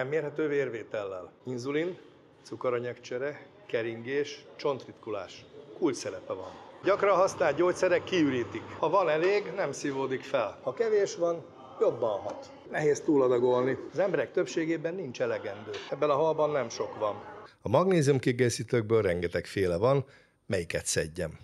nem mérhető vérvétellel. Inzulin, cukoranyagcsere, keringés, csontritkulás. Kulcs szerepe van. Gyakran használt gyógyszerek kiürítik. Ha van elég, nem szívódik fel. Ha kevés van, jobban hat. Nehéz túladagolni. Az emberek többségében nincs elegendő. Ebben a halban nem sok van. A magnézium kiegészítőkből rengeteg féle van, melyiket szedjem.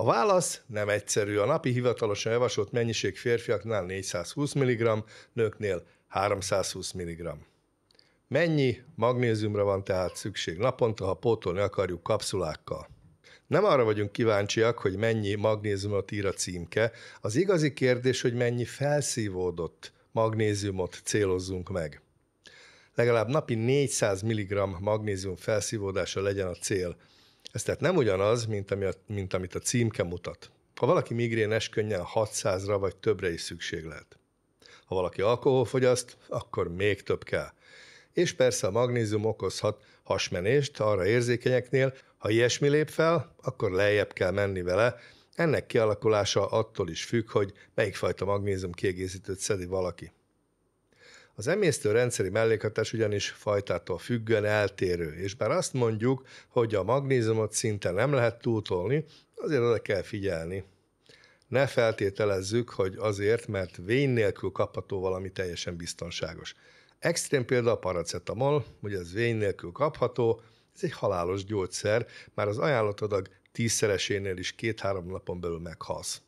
A válasz nem egyszerű. A napi hivatalosan javasolt mennyiség férfiaknál 420 mg, nőknél 320 mg. Mennyi magnéziumra van tehát szükség naponta, ha pótolni akarjuk kapszulákkal? Nem arra vagyunk kíváncsiak, hogy mennyi magnéziumot ír a címke, az igazi kérdés, hogy mennyi felszívódott magnéziumot célozzunk meg. Legalább napi 400 mg magnézium felszívódása legyen a cél, ez tehát nem ugyanaz, mint, ami a, mint amit a címke mutat. Ha valaki migrénes, könnyen 600-ra vagy többre is szükség lehet. Ha valaki alkoholfogyaszt, akkor még több kell. És persze a magnézium okozhat hasmenést arra érzékenyeknél, ha ilyesmi lép fel, akkor lejjebb kell menni vele, ennek kialakulása attól is függ, hogy melyik fajta magnézium kiegészítőt szedi valaki. Az emésztő rendszeri mellékhatás ugyanis fajtától függően eltérő, és bár azt mondjuk, hogy a magnéziumot szinte nem lehet túltolni, azért oda kell figyelni. Ne feltételezzük, hogy azért, mert vény nélkül kapható valami teljesen biztonságos. Extrém példa a paracetamol, hogy ez vény nélkül kapható, ez egy halálos gyógyszer, már az adag tízszeresénél is két-három napon belül meghalsz.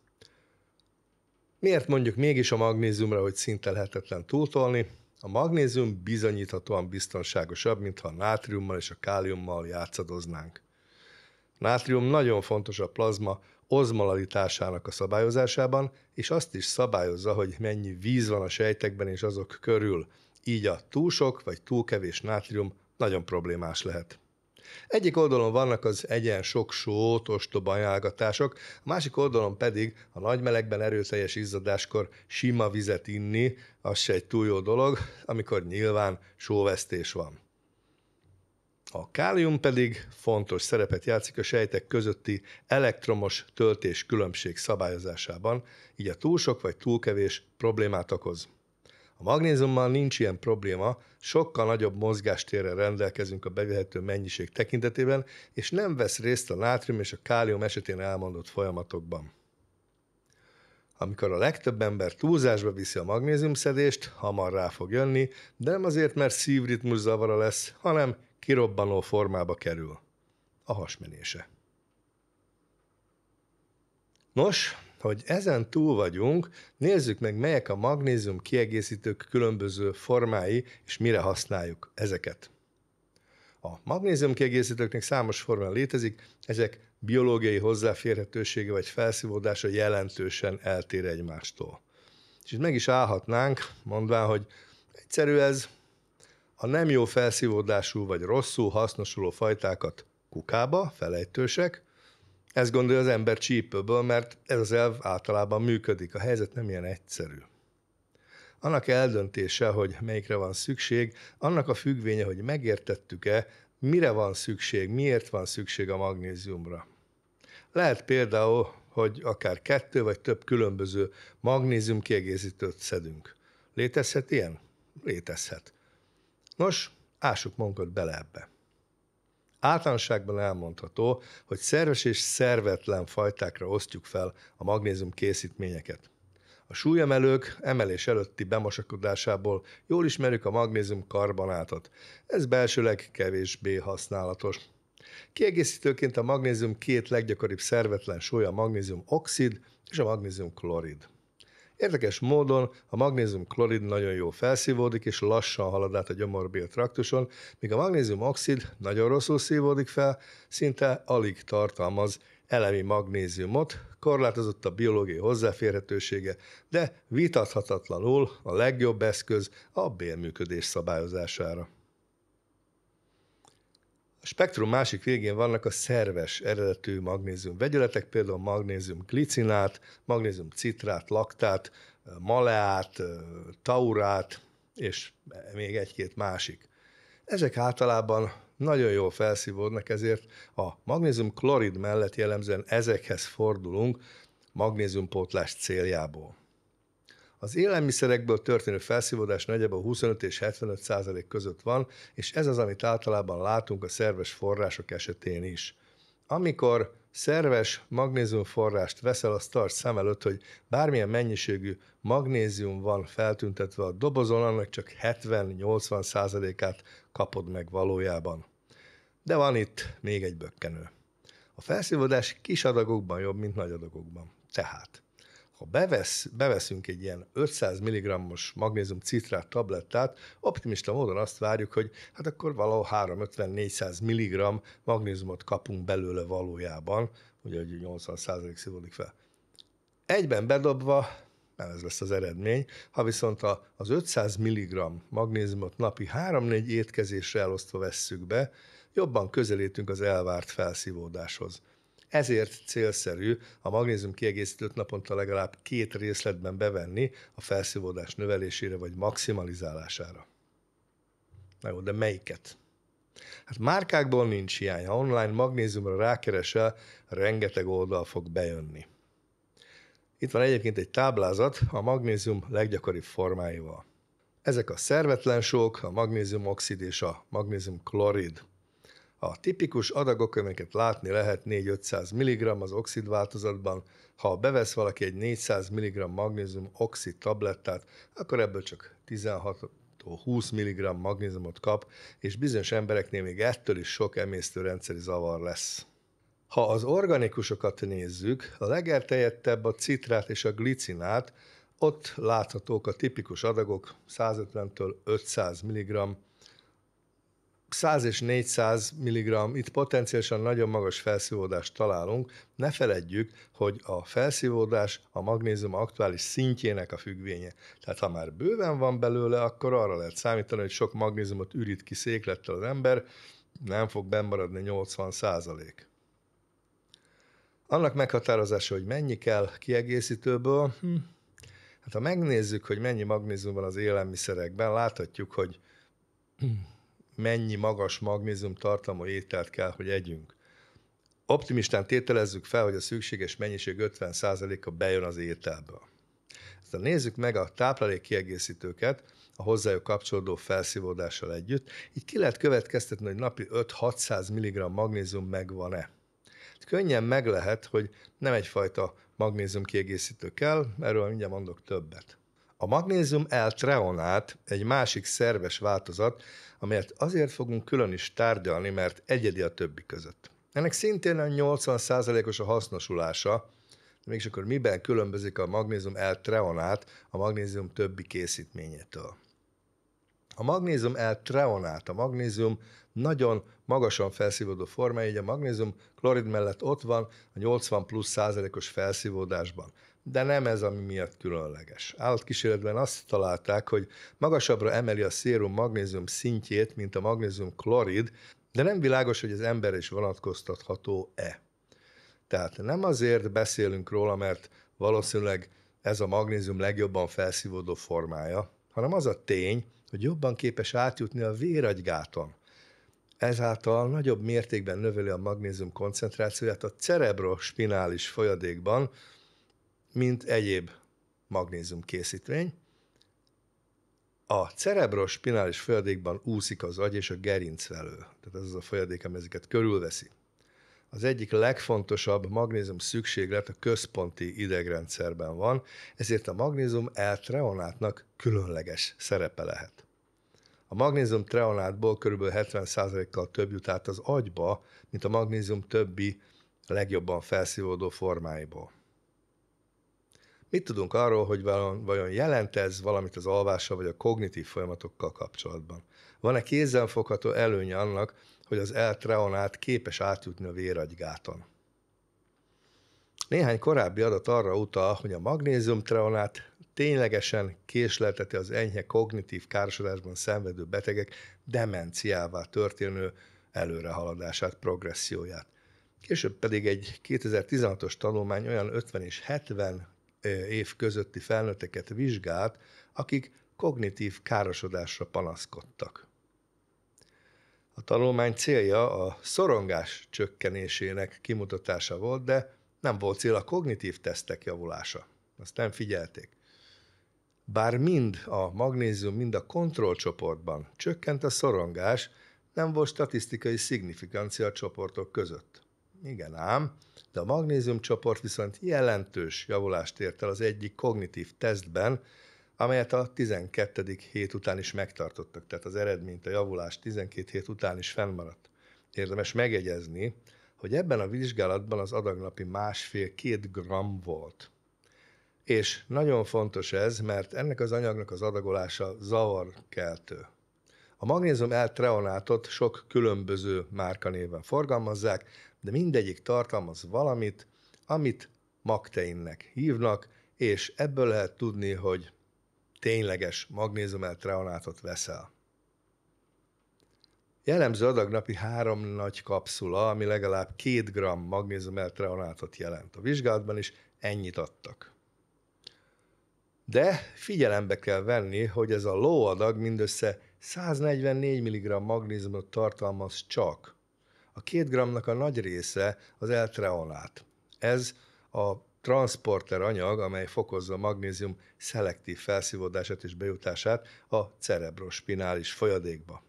Miért mondjuk mégis a magnéziumra, hogy szinte lehetetlen túltolni? A magnézium bizonyíthatóan biztonságosabb, mintha a nátriummal és a káliummal játszadoznánk. A nátrium nagyon fontos a plazma ozmolalitásának a szabályozásában, és azt is szabályozza, hogy mennyi víz van a sejtekben és azok körül. Így a túl sok vagy túl kevés nátrium nagyon problémás lehet. Egyik oldalon vannak az egyen sok sót, ostoba ajánlgatások, a másik oldalon pedig a nagy melegben erőteljes izzadáskor sima vizet inni, az se egy túl jó dolog, amikor nyilván sóvesztés van. A kálium pedig fontos szerepet játszik a sejtek közötti elektromos töltés különbség szabályozásában, így a túl sok vagy túl kevés problémát okoz. A magnéziummal nincs ilyen probléma, sokkal nagyobb mozgástérrel rendelkezünk a bevehető mennyiség tekintetében, és nem vesz részt a nátrium és a kálium esetén elmondott folyamatokban. Amikor a legtöbb ember túlzásba viszi a magnéziumszedést, hamar rá fog jönni, de nem azért, mert szívritmus zavara lesz, hanem kirobbanó formába kerül. A hasmenése. Nos, hogy ezen túl vagyunk, nézzük meg, melyek a magnézium kiegészítők különböző formái, és mire használjuk ezeket. A magnézium kiegészítőknek számos forma létezik, ezek biológiai hozzáférhetősége vagy felszívódása jelentősen eltér egymástól. És itt meg is állhatnánk, mondván, hogy egyszerű ez, a nem jó felszívódású vagy rosszul hasznosuló fajtákat kukába, felejtősek, ezt gondolja az ember csípőből, mert ez az elv általában működik. A helyzet nem ilyen egyszerű. Annak eldöntése, hogy melyikre van szükség, annak a függvénye, hogy megértettük-e, mire van szükség, miért van szükség a magnéziumra. Lehet például, hogy akár kettő vagy több különböző magnézium kiegészítőt szedünk. Létezhet ilyen? Létezhet. Nos, ássuk magunkat bele ebbe. Általánosságban elmondható, hogy szerves és szervetlen fajtákra osztjuk fel a magnézium készítményeket. A súlyemelők emelés előtti bemosakodásából jól ismerjük a magnézium karbonátot. Ez belsőleg kevésbé használatos. Kiegészítőként a magnézium két leggyakoribb szervetlen sója a magnézium oxid és a magnézium klorid. Érdekes módon a magnézium klorid nagyon jól felszívódik, és lassan halad át a gyomorbél traktuson, míg a magnézium oxid nagyon rosszul szívódik fel, szinte alig tartalmaz elemi magnéziumot, korlátozott a biológiai hozzáférhetősége, de vitathatatlanul a legjobb eszköz a bélműködés szabályozására. A spektrum másik végén vannak a szerves eredetű magnézium vegyületek, például magnézium glicinát, magnézium citrát, laktát, maleát, taurát, és még egy-két másik. Ezek általában nagyon jól felszívódnak, ezért a magnézium klorid mellett jellemzően ezekhez fordulunk magnéziumpótlás céljából. Az élelmiszerekből történő felszívódás nagyjából 25 és 75 százalék között van, és ez az, amit általában látunk a szerves források esetén is. Amikor szerves magnéziumforrást veszel, azt tart szem előtt, hogy bármilyen mennyiségű magnézium van feltüntetve a dobozon, annak csak 70-80 százalékát kapod meg valójában. De van itt még egy bökkenő. A felszívódás kis adagokban jobb, mint nagy adagokban. Tehát ha bevesz, beveszünk egy ilyen 500 mg-os magnézium citrát tablettát, optimista módon azt várjuk, hogy hát akkor valahol 350-400 mg magnéziumot kapunk belőle valójában, ugye, hogy 80% szívódik fel. Egyben bedobva nem ez lesz az eredmény. Ha viszont a, az 500 mg magnéziumot napi 3-4 étkezésre elosztva vesszük be, jobban közelítünk az elvárt felszívódáshoz ezért célszerű a magnézium kiegészítőt naponta legalább két részletben bevenni a felszívódás növelésére vagy maximalizálására. Na jó, de melyiket? Hát márkákból nincs hiány. Ha online magnéziumra rákeresel, rengeteg oldal fog bejönni. Itt van egyébként egy táblázat a magnézium leggyakoribb formáival. Ezek a szervetlensók, a magnézium oxid és a magnézium klorid. A tipikus adagok, amiket látni lehet 4-500 mg az oxid változatban, ha bevesz valaki egy 400 mg magnézium oxid tablettát, akkor ebből csak 16 20 mg magnéziumot kap, és bizonyos embereknél még ettől is sok emésztőrendszeri zavar lesz. Ha az organikusokat nézzük, a legelterjedtebb a citrát és a glicinát, ott láthatók a tipikus adagok 150-től 500 mg 100 és 400 mg, itt potenciálisan nagyon magas felszívódást találunk. Ne feledjük, hogy a felszívódás a magnézium aktuális szintjének a függvénye. Tehát ha már bőven van belőle, akkor arra lehet számítani, hogy sok magnéziumot ürít ki széklettel az ember, nem fog bemaradni 80 százalék. Annak meghatározása, hogy mennyi kell kiegészítőből, hm. hát ha megnézzük, hogy mennyi magnézium van az élelmiszerekben, láthatjuk, hogy hm, mennyi magas magnézium tartalmú ételt kell, hogy együnk. Optimistán tételezzük fel, hogy a szükséges mennyiség 50%-a bejön az ételbe. Aztán nézzük meg a táplálék kiegészítőket, a hozzájuk kapcsolódó felszívódással együtt. Így ki lehet következtetni, hogy napi 5-600 mg magnézium megvan-e. Könnyen meg lehet, hogy nem egyfajta magnézium kiegészítő kell, erről mindjárt mondok többet. A magnézium L-treonát egy másik szerves változat, amelyet azért fogunk külön is tárgyalni, mert egyedi a többi között. Ennek szintén a 80%-os a hasznosulása, de mégis akkor miben különbözik a magnézium L-treonát a magnézium többi készítményétől? A magnézium L-treonát, a magnézium nagyon magasan felszívódó formája, így a magnézium klorid mellett ott van a 80 plusz százalékos felszívódásban de nem ez, ami miatt különleges. Állatkísérletben azt találták, hogy magasabbra emeli a szérum magnézium szintjét, mint a magnézium klorid, de nem világos, hogy az ember is vonatkoztatható-e. Tehát nem azért beszélünk róla, mert valószínűleg ez a magnézium legjobban felszívódó formája, hanem az a tény, hogy jobban képes átjutni a véragygáton. Ezáltal nagyobb mértékben növeli a magnézium koncentrációját a cerebrospinális folyadékban, mint egyéb magnézium készítmény. A spinális folyadékban úszik az agy és a gerincvelő, tehát ez az a folyadék, ami ezeket körülveszi. Az egyik legfontosabb magnézium szükséglet a központi idegrendszerben van, ezért a magnézium eltreonátnak különleges szerepe lehet. A magnézium treonátból kb. 70%-kal több jut át az agyba, mint a magnézium többi legjobban felszívódó formáiból. Mit tudunk arról, hogy vajon jelent ez valamit az alvással vagy a kognitív folyamatokkal kapcsolatban? Van-e kézzelfogható előnye annak, hogy az eltreonát képes átjutni a véragygáton? Néhány korábbi adat arra utal, hogy a magnéziumtreonát ténylegesen késlelteti az enyhe kognitív károsodásban szenvedő betegek demenciává történő előrehaladását, progresszióját. Később pedig egy 2016-os tanulmány olyan 50 és 70 év közötti felnőtteket vizsgált, akik kognitív károsodásra panaszkodtak. A tanulmány célja a szorongás csökkenésének kimutatása volt, de nem volt cél a kognitív tesztek javulása. Azt nem figyelték. Bár mind a magnézium, mind a kontrollcsoportban csökkent a szorongás, nem volt statisztikai szignifikancia a csoportok között. Igen ám, de a magnézium csoport viszont jelentős javulást ért el az egyik kognitív tesztben, amelyet a 12. hét után is megtartottak, tehát az eredményt, a javulást 12 hét után is fennmaradt. Érdemes megjegyezni, hogy ebben a vizsgálatban az adagnapi másfél-két gram volt. És nagyon fontos ez, mert ennek az anyagnak az adagolása zavarkeltő. A magnézium eltreonátot sok különböző márkanéven forgalmazzák, de mindegyik tartalmaz valamit, amit magteinnek hívnak, és ebből lehet tudni, hogy tényleges magnézumeltreonátot veszel. Jellemző adag napi három nagy kapszula, ami legalább két gram magnézumeltreonátot jelent. A vizsgálatban is ennyit adtak. De figyelembe kell venni, hogy ez a lóadag mindössze 144 mg magnéziumot tartalmaz csak – a két gramnak a nagy része az eltreonát. Ez a transporter anyag, amely fokozza a magnézium szelektív felszívódását és bejutását a cerebrospinális folyadékba.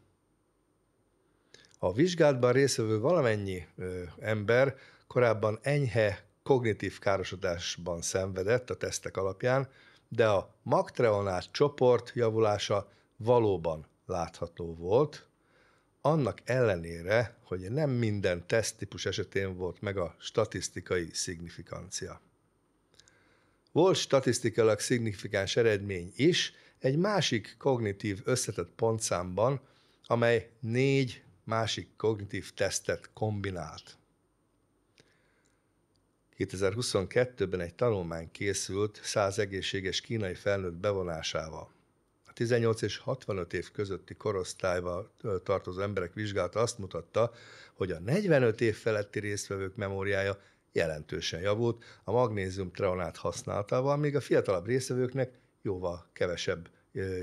A vizsgálatban részvevő valamennyi ö, ember korábban enyhe kognitív károsodásban szenvedett a tesztek alapján, de a magtreonát csoport javulása valóban látható volt, annak ellenére, hogy nem minden teszttípus esetén volt meg a statisztikai szignifikancia. Volt statisztikailag szignifikáns eredmény is egy másik kognitív összetett pontszámban, amely négy másik kognitív tesztet kombinált. 2022-ben egy tanulmány készült száz egészséges kínai felnőtt bevonásával a 18 és 65 év közötti korosztályba tartozó emberek vizsgálata azt mutatta, hogy a 45 év feletti résztvevők memóriája jelentősen javult a magnézium treonát használatával, még a fiatalabb résztvevőknek jóval kevesebb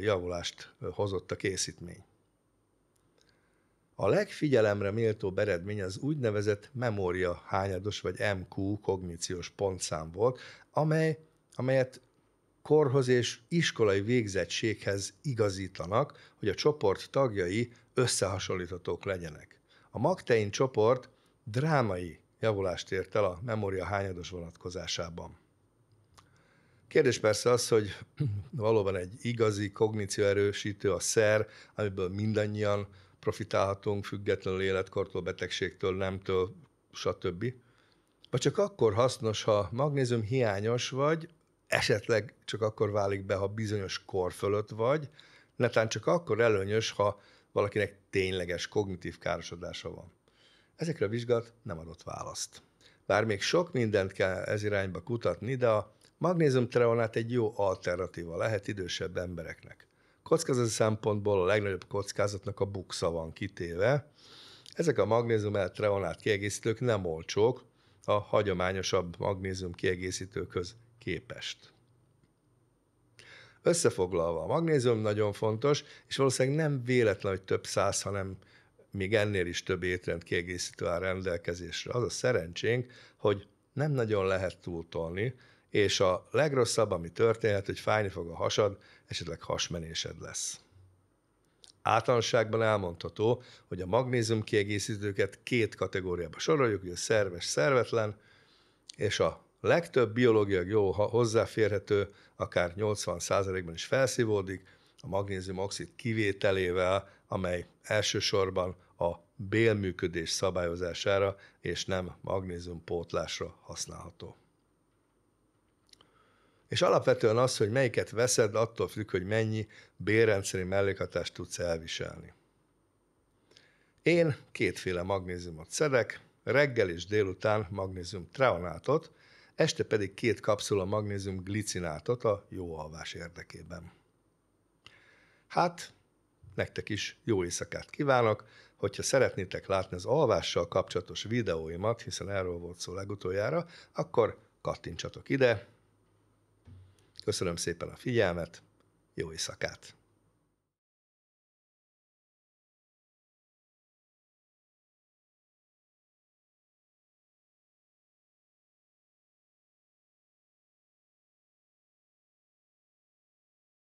javulást hozott a készítmény. A legfigyelemre méltó eredmény az úgynevezett memória hányados vagy MQ kogníciós pontszám volt, amely, amelyet korhoz és iskolai végzettséghez igazítanak, hogy a csoport tagjai összehasonlíthatók legyenek. A Magtein csoport drámai javulást ért el a memória hányados vonatkozásában. Kérdés persze az, hogy valóban egy igazi kognícióerősítő a szer, amiből mindannyian profitálhatunk, függetlenül életkortól, betegségtől, nemtől, stb. Vagy csak akkor hasznos, ha magnézium hiányos vagy, esetleg csak akkor válik be, ha bizonyos kor fölött vagy, netán csak akkor előnyös, ha valakinek tényleges kognitív károsodása van. Ezekre a vizsgát nem adott választ. Bár még sok mindent kell ez irányba kutatni, de a treonát egy jó alternatíva lehet idősebb embereknek. Kockázati szempontból a legnagyobb kockázatnak a buksa van kitéve. Ezek a magnézium treonát kiegészítők nem olcsók, a hagyományosabb magnézium kiegészítőköz képest. Összefoglalva, a magnézium nagyon fontos, és valószínűleg nem véletlen, hogy több száz, hanem még ennél is több étrend kiegészítő áll rendelkezésre. Az a szerencsénk, hogy nem nagyon lehet túltolni, és a legrosszabb, ami történhet, hogy fájni fog a hasad, esetleg hasmenésed lesz. Általánosságban elmondható, hogy a magnézium kiegészítőket két kategóriába soroljuk, hogy a szerves, szervetlen, és a legtöbb biológiai jó hozzáférhető, akár 80%-ban is felszívódik, a magnézium oxid kivételével, amely elsősorban a bélműködés szabályozására és nem magnézium pótlásra használható. És alapvetően az, hogy melyiket veszed, attól függ, hogy mennyi bélrendszeri mellékhatást tudsz elviselni. Én kétféle magnéziumot szedek, reggel és délután magnézium treonátot, este pedig két kapszula magnézium glicinátot a jó alvás érdekében. Hát, nektek is jó éjszakát kívánok, hogyha szeretnétek látni az alvással kapcsolatos videóimat, hiszen erről volt szó legutoljára, akkor kattintsatok ide. Köszönöm szépen a figyelmet, jó éjszakát!